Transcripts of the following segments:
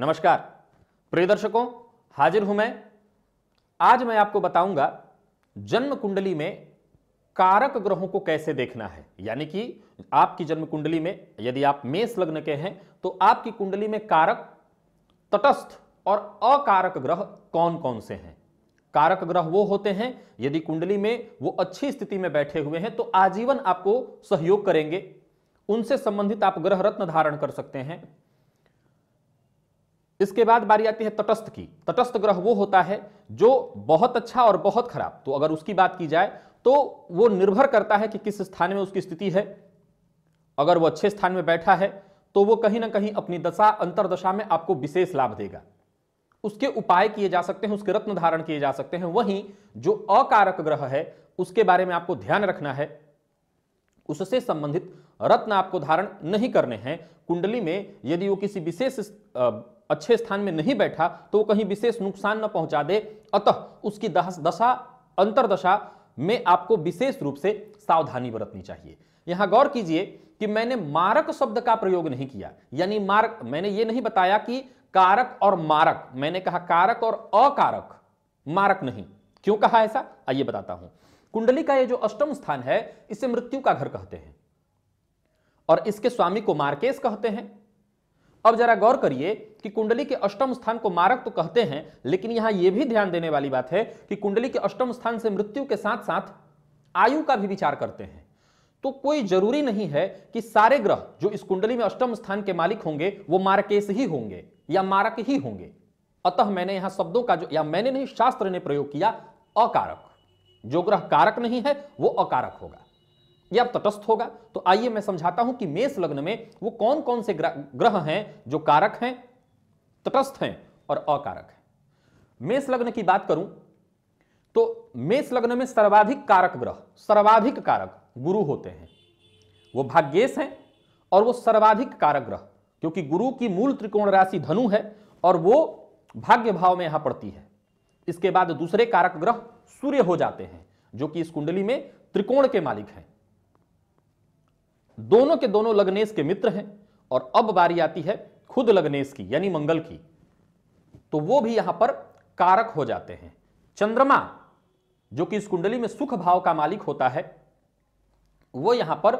नमस्कार प्रिय दर्शकों हाजिर हूं मैं आज मैं आपको बताऊंगा जन्म कुंडली में कारक ग्रहों को कैसे देखना है यानी कि आपकी जन्म कुंडली में यदि आप मेष लग्न के हैं तो आपकी कुंडली में कारक तटस्थ और अकारक ग्रह कौन कौन से हैं कारक ग्रह वो होते हैं यदि कुंडली में वो अच्छी स्थिति में बैठे हुए हैं तो आजीवन आपको सहयोग करेंगे उनसे संबंधित आप ग्रह रत्न धारण कर सकते हैं इसके बाद बारी आती है तटस्थ की तटस्थ ग्रह वो होता है जो बहुत अच्छा और बहुत खराब तो अगर उसकी बात की जाए तो वो निर्भर करता है कि किस स्थान में उसकी स्थिति है अगर वो अच्छे स्थान में बैठा है तो वो कहीं ना कहीं अपनी दशा अंतरदशा में आपको विशेष लाभ देगा उसके उपाय किए जा सकते हैं उसके रत्न धारण किए जा सकते हैं वहीं जो अकारक ग्रह है उसके बारे में आपको ध्यान रखना है उससे संबंधित रत्न आपको धारण नहीं करने हैं कुंडली में यदि वो किसी विशेष अच्छे स्थान में नहीं बैठा तो वो कहीं विशेष नुकसान न पहुंचा दे अतः उसकी दशा अंतरदशा में आपको विशेष रूप से सावधानी बरतनी चाहिए यहां गौर कीजिए कि मैंने मारक शब्द का प्रयोग नहीं किया यानी मारक मैंने ये नहीं बताया कि कारक और मारक मैंने कहा कारक और अकारक मारक नहीं क्यों कहा ऐसा आइए बताता हूं कुंडली का ये जो अष्टम स्थान है इसे मृत्यु का घर कहते हैं और इसके स्वामी को मार्केश कहते हैं अब जरा गौर करिए कि कुंडली के अष्टम स्थान को मारक तो कहते हैं लेकिन यहां यह भी ध्यान देने वाली बात है कि कुंडली के अष्टम स्थान से मृत्यु के साथ साथ आयु का भी विचार करते हैं तो कोई जरूरी नहीं है कि सारे ग्रह जो इस कुंडली में अष्टम स्थान के मालिक होंगे वो मारकेश ही होंगे या मारक ही होंगे अतः मैंने यहां शब्दों का जो या मैंने नहीं शास्त्र ने प्रयोग किया अकारक जो ग्रह कारक नहीं है वो अकारक होगा ये तटस्थ होगा तो आइए मैं समझाता हूं कि मेष लग्न में वो कौन कौन से ग्रह हैं जो कारक हैं तटस्थ हैं और अकारक हैं मेष लग्न की बात करूं तो मेष लग्न में सर्वाधिक कारक ग्रह सर्वाधिक कारक गुरु होते हैं वो भाग्येश हैं और वो सर्वाधिक कारक ग्रह क्योंकि गुरु की मूल त्रिकोण राशि धनु है और वो भाग्य भाव में यहां पड़ती है इसके बाद दूसरे कारक ग्रह सूर्य हो जाते हैं जो कि इस कुंडली में त्रिकोण के मालिक हैं दोनों के दोनों लग्नेश के मित्र हैं और अब बारी आती है खुद लग्नेश की यानी मंगल की तो वो भी यहां पर कारक हो जाते हैं चंद्रमा जो कि इस कुंडली में सुख भाव का मालिक होता है वो यहां पर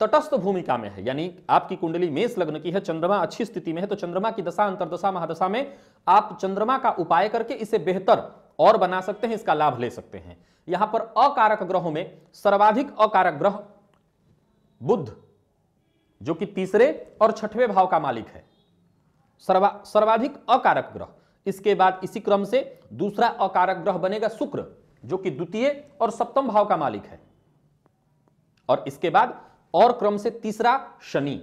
तटस्थ भूमिका में है यानी आपकी कुंडली मेष लग्न की है चंद्रमा अच्छी स्थिति में है तो चंद्रमा की दशा अंतरदशा महादशा में आप चंद्रमा का उपाय करके इसे बेहतर और बना सकते हैं इसका लाभ ले सकते हैं यहां पर अकारक ग्रहों में सर्वाधिक अकारक ग्रह बुद्ध जो कि तीसरे और छठवें भाव का मालिक है सर्वा सर्वाधिक अकारक ग्रह इसके बाद इसी क्रम से दूसरा अकारक ग्रह बनेगा शुक्र जो कि द्वितीय और सप्तम भाव का मालिक है और इसके बाद और क्रम से तीसरा शनि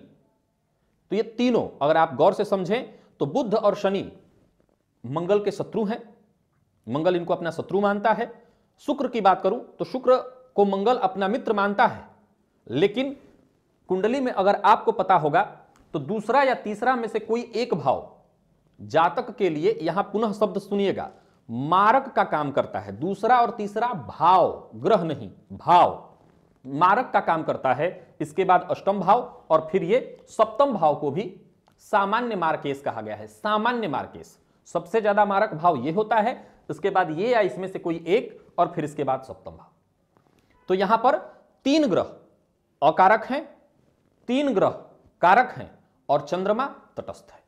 तो ये तीनों अगर आप गौर से समझें तो बुद्ध और शनि मंगल के शत्रु हैं मंगल इनको अपना शत्रु मानता है शुक्र की बात करूं तो शुक्र को मंगल अपना मित्र मानता है लेकिन कुंडली में अगर आपको पता होगा तो दूसरा या तीसरा में से कोई एक भाव जातक के लिए यहां पुनः शब्द सुनिएगा मारक का काम करता है दूसरा और तीसरा भाव ग्रह नहीं भाव मारक का काम करता है इसके बाद अष्टम भाव और फिर ये सप्तम भाव को भी सामान्य मार्केश कहा गया है सामान्य मार्केश सबसे ज्यादा मारक भाव ये होता है इसके बाद ये या इसमें से कोई एक और फिर इसके बाद सप्तम भाव तो यहां पर तीन ग्रह अकारक हैं तीन ग्रह कारक हैं और चंद्रमा तटस्थ है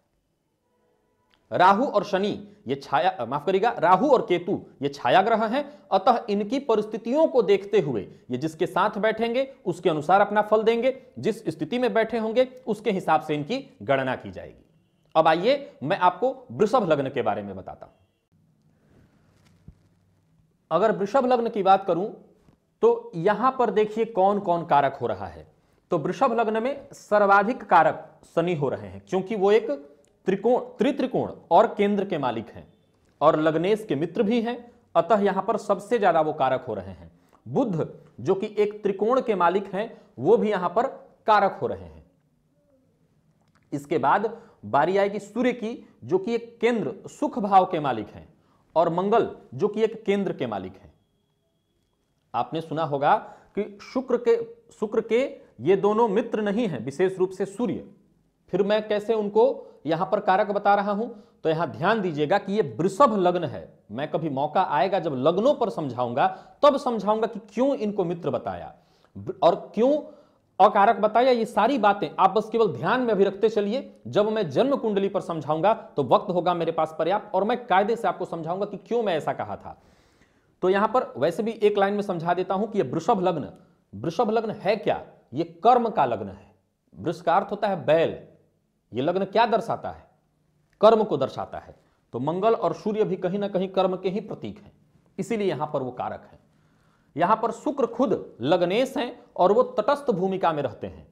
राहु और शनि ये छाया माफ करिएगा राहु और केतु ये छाया ग्रह हैं अतः इनकी परिस्थितियों को देखते हुए ये जिसके साथ बैठेंगे उसके अनुसार अपना फल देंगे जिस स्थिति में बैठे होंगे उसके हिसाब से इनकी गणना की जाएगी अब आइए मैं आपको वृषभ लग्न के बारे में बताता हूं अगर वृषभ लग्न की बात करूं तो यहां पर देखिए कौन कौन कारक हो रहा है तो वृषभ लग्न में सर्वाधिक कारक शनि हो रहे हैं क्योंकि वो एक त्रिकोण त्रित्रिकोण और केंद्र के मालिक हैं और लग्नेश के मित्र भी हैं अतः यहां पर सबसे ज्यादा वो कारक हो रहे हैं बुद्ध जो कि एक त्रिकोण के मालिक हैं वो भी यहां पर कारक हो रहे हैं इसके बाद बारी आएगी सूर्य की जो कि एक केंद्र सुख भाव के मालिक हैं और मंगल जो कि एक केंद्र के मालिक हैं आपने सुना होगा कि शुक्र के शुक्र के ये दोनों मित्र नहीं है विशेष रूप से सूर्य फिर मैं कैसे उनको यहां पर कारक बता रहा हूं तो यहां ध्यान दीजिएगा कि ये वृषभ लग्न है मैं कभी मौका आएगा जब लग्नों पर समझाऊंगा तब समझाऊंगा कि क्यों इनको मित्र बताया और क्यों अकारक बताया ये सारी बातें आप बस केवल ध्यान में भी रखते चलिए जब मैं जन्म कुंडली पर समझाऊंगा तो वक्त होगा मेरे पास पर्याप्त और मैं कायदे से आपको समझाऊंगा कि क्यों मैं ऐसा कहा था तो यहां पर वैसे भी एक लाइन में समझा देता हूं कि यह वृषभ लग्न वृषभ लग्न है क्या ये कर्म का लग्न है वृक्ष का अर्थ होता है बैल ये लग्न क्या दर्शाता है कर्म को दर्शाता है तो मंगल और सूर्य भी कहीं ना कहीं कर्म के ही प्रतीक हैं इसीलिए यहां पर वो कारक हैं यहां पर शुक्र खुद लग्नेश हैं और वो तटस्थ भूमिका में रहते हैं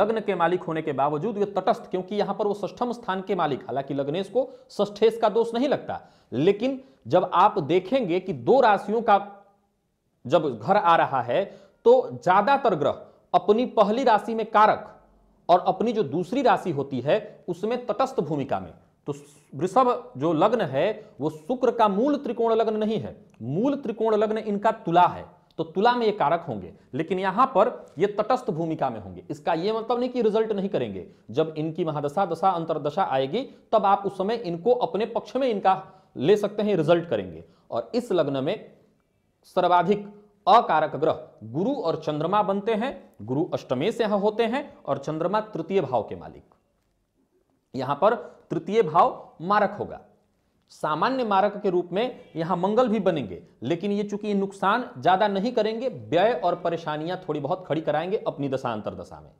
लग्न के मालिक होने के बावजूद वे तटस्थ क्योंकि यहां पर वो ष्ठम स्थान के मालिक हालांकि लग्नेश को ष्ठेश का दोष नहीं लगता लेकिन जब आप देखेंगे कि दो राशियों का जब घर आ रहा है तो ज्यादातर ग्रह अपनी पहली राशि में कारक और अपनी जो दूसरी राशि होती है उसमें तटस्थ भूमिका में तो वृषभ जो लग्न है वो शुक्र का मूल त्रिकोण लग्न नहीं है मूल त्रिकोण लग्न इनका तुला है तो तुला में ये कारक होंगे लेकिन यहां पर ये तटस्थ भूमिका में होंगे इसका ये मतलब नहीं कि रिजल्ट नहीं करेंगे जब इनकी महादशा दशा अंतरदशा आएगी तब आप उस समय इनको अपने पक्ष में इनका ले सकते हैं रिजल्ट करेंगे और इस लग्न में सर्वाधिक अकारक ग्रह गुरु और चंद्रमा बनते हैं गुरु अष्टमे से होते हैं और चंद्रमा तृतीय भाव के मालिक यहां पर तृतीय भाव मारक होगा सामान्य मारक के रूप में यहां मंगल भी बनेंगे लेकिन ये चूंकि नुकसान ज्यादा नहीं करेंगे व्यय और परेशानियां थोड़ी बहुत खड़ी कराएंगे अपनी दशा में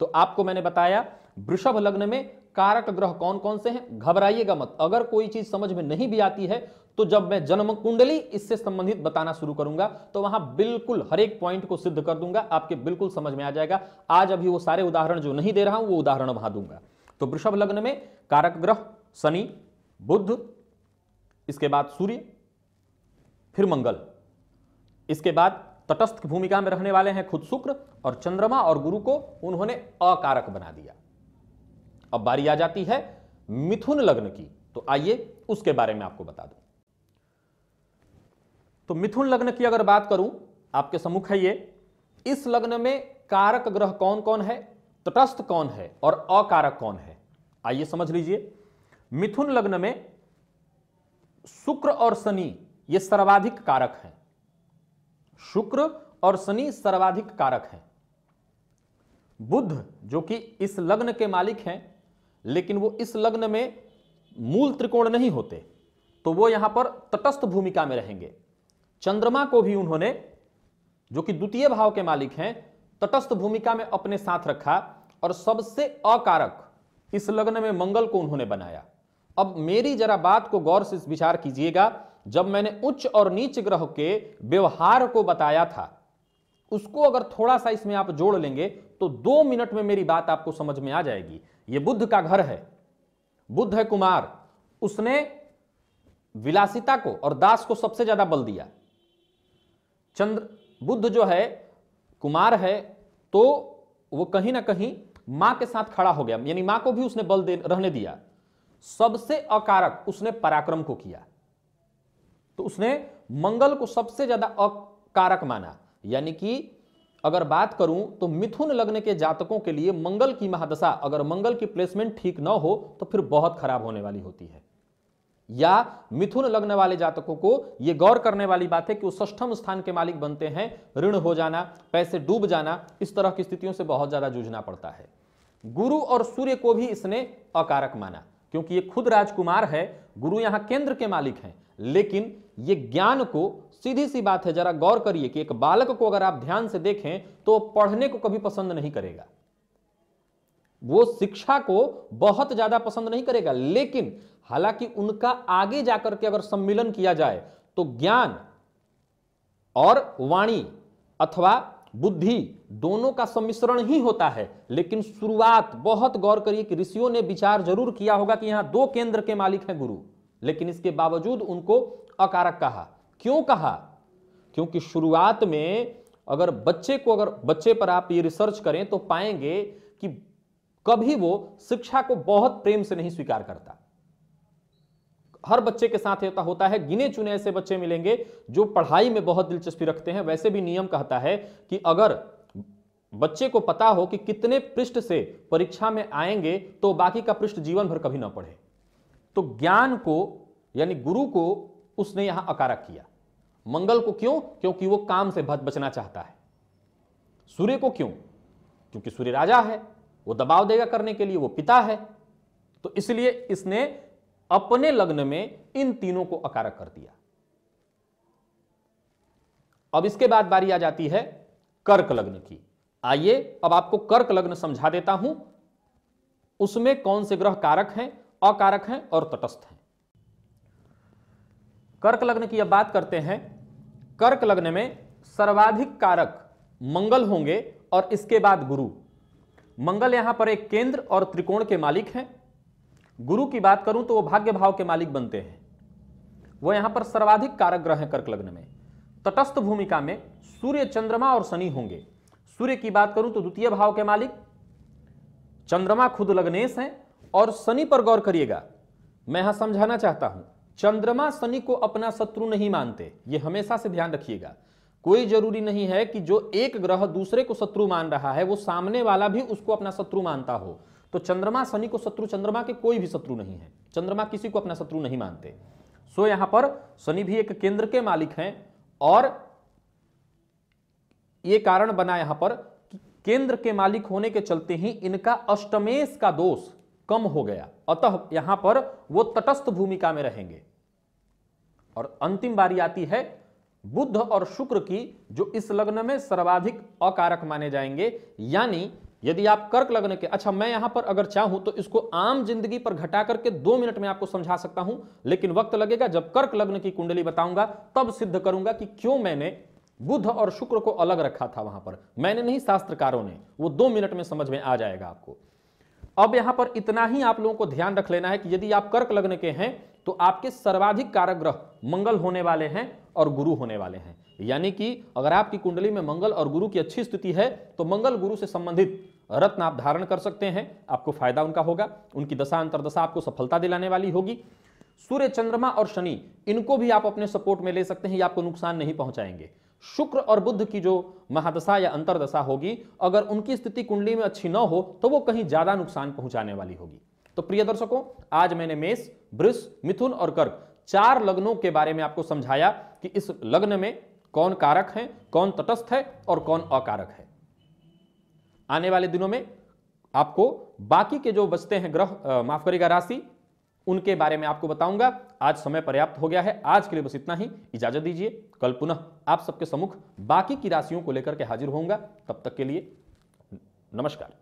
तो आपको मैंने बताया वृषभ लग्न में कारक ग्रह कौन कौन से हैं घबराइएगा मत अगर कोई चीज समझ में नहीं भी आती है तो जब मैं जन्म कुंडली इससे संबंधित बताना शुरू करूंगा तो वहां बिल्कुल हर एक पॉइंट को सिद्ध कर दूंगा आपके बिल्कुल समझ में आ जाएगा आज अभी वो सारे उदाहरण जो नहीं दे रहा हूं वो उदाहरण वहां दूंगा तो वृषभ लग्न में कारक ग्रह शनि बुद्ध इसके बाद सूर्य फिर मंगल इसके बाद तटस्थ भूमिका में रहने वाले हैं खुद शुक्र और चंद्रमा और गुरु को उन्होंने अकारक बना दिया अब बारी आ जाती है मिथुन लग्न की तो आइए उसके बारे में आपको बता दूं तो मिथुन लग्न की अगर बात करूं आपके सम्मुख है ये इस लग्न में कारक ग्रह कौन कौन है तटस्थ कौन है और अकारक कौन है आइए समझ लीजिए मिथुन लग्न में शुक्र और शनि ये सर्वाधिक कारक हैं शुक्र और शनि सर्वाधिक कारक हैं बुद्ध जो कि इस लग्न के मालिक हैं लेकिन वो इस लग्न में मूल त्रिकोण नहीं होते तो वो यहां पर तटस्थ भूमिका में रहेंगे चंद्रमा को भी उन्होंने जो कि द्वितीय भाव के मालिक हैं तटस्थ भूमिका में अपने साथ रखा और सबसे अकारक इस लग्न में मंगल को उन्होंने बनाया अब मेरी जरा बात को गौर से विचार कीजिएगा जब मैंने उच्च और नीच ग्रह के व्यवहार को बताया था उसको अगर थोड़ा सा इसमें आप जोड़ लेंगे तो दो मिनट में मेरी बात आपको समझ में आ जाएगी ये बुद्ध का घर है बुद्ध है कुमार उसने विलासिता को और दास को सबसे ज्यादा बल दिया चंद्र बुद्ध जो है कुमार है तो वो कहीं ना कहीं मां के साथ खड़ा हो गया यानी मां को भी उसने बल दे रहने दिया सबसे अकारक उसने पराक्रम को किया तो उसने मंगल को सबसे ज्यादा अकारक माना यानी कि अगर बात करूं तो मिथुन लगने के जातकों के लिए मंगल की महादशा अगर मंगल की प्लेसमेंट ठीक ना हो तो फिर बहुत खराब होने वाली होती है या मिथुन लग्न वाले जातकों को यह गौर करने वाली बात है कि वो सष्टम स्थान के मालिक बनते हैं ऋण हो जाना पैसे डूब जाना इस तरह की स्थितियों से बहुत ज्यादा जूझना पड़ता है गुरु और सूर्य को भी इसने अकारक माना क्योंकि ये खुद राजकुमार है गुरु यहां केंद्र के मालिक हैं लेकिन ये ज्ञान को सीधी सी बात है जरा गौर करिए कि एक बालक को अगर आप ध्यान से देखें तो पढ़ने को कभी पसंद नहीं करेगा वो शिक्षा को बहुत ज्यादा पसंद नहीं करेगा लेकिन हालांकि उनका आगे जाकर के अगर सम्मिलन किया जाए तो ज्ञान और वाणी अथवा बुद्धि दोनों का सम्मिश्रण ही होता है लेकिन शुरुआत बहुत गौर करिए कि ऋषियों ने विचार जरूर किया होगा कि यहां दो केंद्र के मालिक हैं गुरु लेकिन इसके बावजूद उनको अकारक कहा क्यों कहा क्योंकि शुरुआत में अगर बच्चे को अगर बच्चे पर आप ये रिसर्च करें तो पाएंगे कि कभी वो शिक्षा को बहुत प्रेम से नहीं स्वीकार करता हर बच्चे के साथ ऐसा होता है गिने चुने ऐसे बच्चे मिलेंगे जो पढ़ाई में बहुत दिलचस्पी रखते हैं वैसे भी नियम कहता है कि अगर बच्चे को पता हो कि कितने पृष्ठ से परीक्षा में आएंगे तो बाकी का पृष्ठ जीवन भर कभी ना पढ़े तो ज्ञान को यानी गुरु को उसने यहां अकारक किया मंगल को क्यों क्योंकि वो काम से बचना चाहता है सूर्य को क्यों क्योंकि सूर्य राजा है वो दबाव देगा करने के लिए वो पिता है तो इसलिए इसने अपने लग्न में इन तीनों को अकारक कर दिया अब इसके बाद बारी आ जाती है कर्क लग्न की आइए अब आपको कर्क लग्न समझा देता हूं उसमें कौन से ग्रह कारक हैं अकारक हैं और तटस्थ हैं कर्क लग्न की अब बात करते हैं कर्क लग्न में सर्वाधिक कारक मंगल होंगे और इसके बाद गुरु मंगल यहां पर एक केंद्र और त्रिकोण के मालिक हैं गुरु की बात करूं तो वो भाग्य भाव के मालिक बनते हैं वो यहां पर सर्वाधिक कारक ग्रह हैं कर्क लग्न में तटस्थ भूमिका में सूर्य चंद्रमा और शनि होंगे सूर्य की बात करूं तो द्वितीय भाव के मालिक चंद्रमा खुद लग्नेश हैं और शनि पर गौर करिएगा मैं यहां समझाना चाहता हूं चंद्रमा शनि को अपना शत्रु नहीं मानते ये हमेशा से ध्यान रखिएगा कोई जरूरी नहीं है कि जो एक ग्रह दूसरे को शत्रु मान रहा है वो सामने वाला भी उसको अपना शत्रु मानता हो तो चंद्रमा शनि को शत्रु चंद्रमा के कोई भी शत्रु नहीं है चंद्रमा किसी को अपना शत्रु नहीं मानते सो यहां पर शनि भी एक केंद्र के मालिक हैं और ये कारण बना यहां पर कि केंद्र के मालिक होने के चलते ही इनका अष्टमेश का दोष कम हो गया अतः यहां पर वो तटस्थ भूमिका में रहेंगे और अंतिम बारी आती है बुद्ध और शुक्र की जो इस लग्न में सर्वाधिक अकारक माने जाएंगे यानी यदि आप कर्क लग्न के अच्छा मैं यहां पर अगर चाहूं तो इसको आम जिंदगी पर घटा करके दो मिनट में आपको समझा सकता हूं लेकिन वक्त लगेगा जब कर्क लग्न की कुंडली बताऊंगा तब सिद्ध करूंगा कि क्यों मैंने बुध और शुक्र को अलग रखा था वहां पर मैंने नहीं शास्त्रकारों ने वो दो मिनट में समझ में आ जाएगा आपको अब यहां पर इतना ही आप लोगों को ध्यान रख लेना है कि यदि आप कर्क लग्न के हैं तो आपके सर्वाधिक कारक ग्रह मंगल होने वाले हैं और गुरु होने वाले हैं यानी कि अगर आपकी कुंडली में मंगल और गुरु की अच्छी स्थिति है तो मंगल गुरु से संबंधित रत्न आप धारण कर सकते हैं आपको फायदा उनका होगा उनकी दशा अंतरदशा आपको सफलता दिलाने वाली होगी सूर्य चंद्रमा और शनि इनको भी आप अपने सपोर्ट में ले सकते हैं ये आपको नुकसान नहीं पहुंचाएंगे शुक्र और बुद्ध की जो महादशा या अंतरदशा होगी अगर उनकी स्थिति कुंडली में अच्छी न हो तो वो कहीं ज्यादा नुकसान पहुंचाने वाली होगी तो प्रिय दर्शकों आज मैंने मेष वृष मिथुन और कर्क चार लग्नों के बारे में आपको समझाया कि इस लग्न में कौन कारक है कौन तटस्थ है और कौन अकारक है आने वाले दिनों में आपको बाकी के जो बचते हैं ग्रह माफ करेगा राशि उनके बारे में आपको बताऊंगा आज समय पर्याप्त हो गया है आज के लिए बस इतना ही इजाजत दीजिए कल पुनः आप सबके सम्मुख बाकी की राशियों को लेकर के हाजिर होऊंगा तब तक के लिए नमस्कार